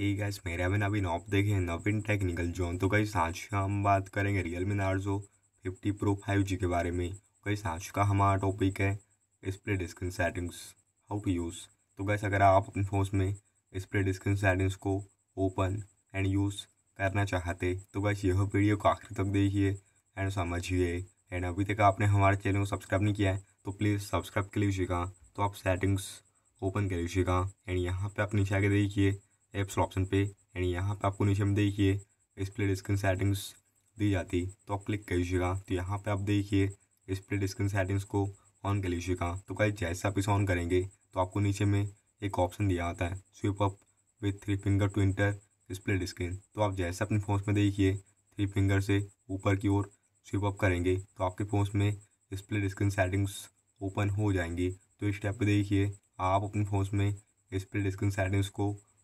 ये गैस मेरा अभी नवीन आप देखें नवीन टेक्निकल जोन तो कई आज हम बात करेंगे Realme Narzo fifty pro five G के बारे में कई आज का हमारा टॉपिक है display screen settings how to use तो गैस अगर आप अपने फ़ोन में डिस्प्ले डिस्किन सेटिंग्स को ओपन एंड यूज़ करना चाहते तो गैस यह वीडियो को आखिर तक देखिए एंड समझिए एंड अभी तक आपने हमारे चैनल को सब्सक्राइब नहीं किया है तो प्लीज़ सब्सक्राइब कर लीजिएगा तो आप सेटिंग्स ओपन कर लीजिएगा एंड यहाँ पर आप नीचे देखिए एप्स ऑप्शन पे एंड यहाँ पे आपको नीचे में देखिए डिस्प्ले डिस्क्रीन सेटिंग्स दी जाती तो आप क्लिक कर लीजिएगा तो यहाँ पे आप देखिए डिस्प्ले डिस्क्रीन सेटिंग्स को ऑन कर लीजिएगा तो कहीं जैसे आप इसे ऑन करेंगे तो आपको नीचे में एक ऑप्शन दिया आता है swipe up with three finger to enter display screen तो आप जैसे अपने फ़ोन में देखिए थ्री फिंगर से ऊपर की ओर स्विप अप करेंगे तो आपके फ़ोन में डिस्प्ले स्क्रीन सेटिंग्स ओपन हो जाएंगी तो इस टैप पर देखिए आप अपने फ़ोन में डिस्प्ले स्क्रीन सेटिंग्स को